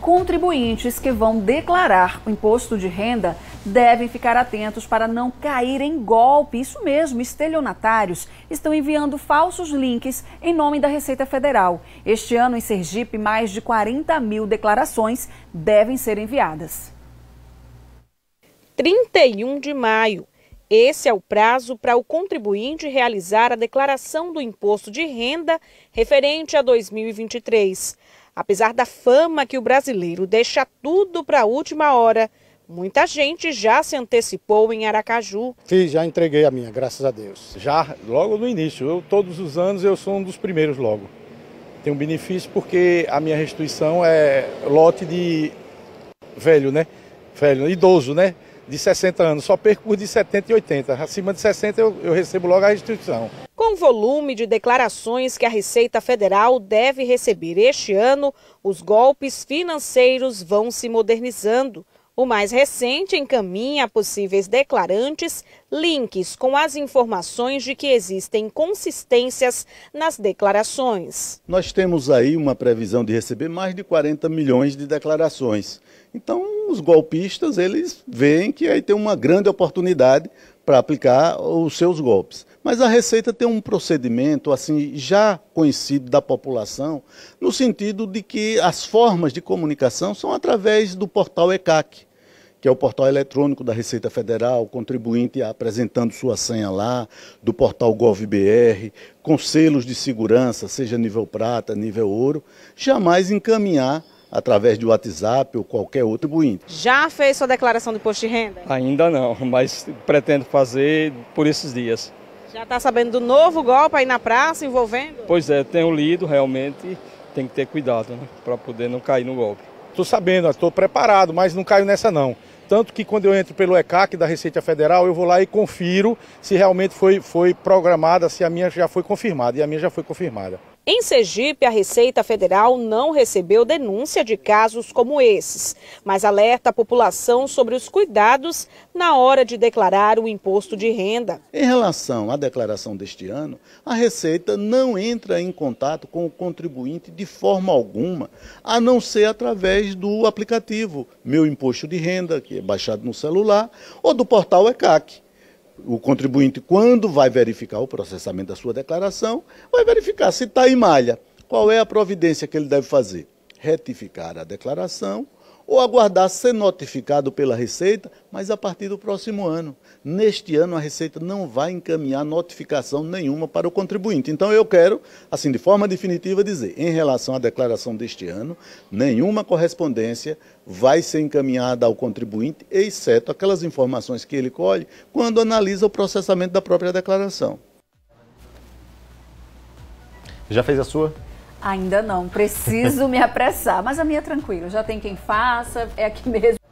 Contribuintes que vão declarar o imposto de renda devem ficar atentos para não cair em golpe. Isso mesmo, estelionatários estão enviando falsos links em nome da Receita Federal. Este ano, em Sergipe, mais de 40 mil declarações devem ser enviadas. 31 de maio. Esse é o prazo para o contribuinte realizar a declaração do imposto de renda referente a 2023. Apesar da fama que o brasileiro deixa tudo para a última hora, muita gente já se antecipou em Aracaju. Fiz, já entreguei a minha, graças a Deus. Já logo no início, eu, todos os anos eu sou um dos primeiros logo. Tem um benefício porque a minha restituição é lote de velho, né? Velho, idoso, né? de 60 anos, só perco de 70 e 80. Acima de 60 eu, eu recebo logo a restituição. Com o volume de declarações que a Receita Federal deve receber este ano, os golpes financeiros vão se modernizando. O mais recente encaminha a possíveis declarantes links com as informações de que existem consistências nas declarações. Nós temos aí uma previsão de receber mais de 40 milhões de declarações. Então, os golpistas, eles veem que aí tem uma grande oportunidade para aplicar os seus golpes. Mas a Receita tem um procedimento assim já conhecido da população, no sentido de que as formas de comunicação são através do portal ECAC, que é o portal eletrônico da Receita Federal, o contribuinte apresentando sua senha lá, do portal GovBR, com selos de segurança, seja nível prata, nível ouro, jamais encaminhar através do WhatsApp ou qualquer outro contribuinte. Já fez sua declaração de imposto de renda? Ainda não, mas pretendo fazer por esses dias. Já está sabendo do novo golpe aí na praça envolvendo? Pois é, tenho lido realmente, tem que ter cuidado né, para poder não cair no golpe. Estou sabendo, estou preparado, mas não caio nessa não. Tanto que quando eu entro pelo ECAC da Receita Federal, eu vou lá e confiro se realmente foi, foi programada, se a minha já foi confirmada. E a minha já foi confirmada. Em Sergipe, a Receita Federal não recebeu denúncia de casos como esses, mas alerta a população sobre os cuidados na hora de declarar o imposto de renda. Em relação à declaração deste ano, a Receita não entra em contato com o contribuinte de forma alguma, a não ser através do aplicativo Meu Imposto de Renda, que é baixado no celular, ou do portal ECAC o contribuinte, quando vai verificar o processamento da sua declaração, vai verificar se está em malha. Qual é a providência que ele deve fazer? Retificar a declaração ou aguardar ser notificado pela Receita, mas a partir do próximo ano. Neste ano, a Receita não vai encaminhar notificação nenhuma para o contribuinte. Então, eu quero, assim, de forma definitiva, dizer: em relação à declaração deste ano, nenhuma correspondência vai ser encaminhada ao contribuinte, exceto aquelas informações que ele colhe quando analisa o processamento da própria declaração. Já fez a sua? Ainda não, preciso me apressar, mas a minha é tranquila, já tem quem faça, é aqui mesmo.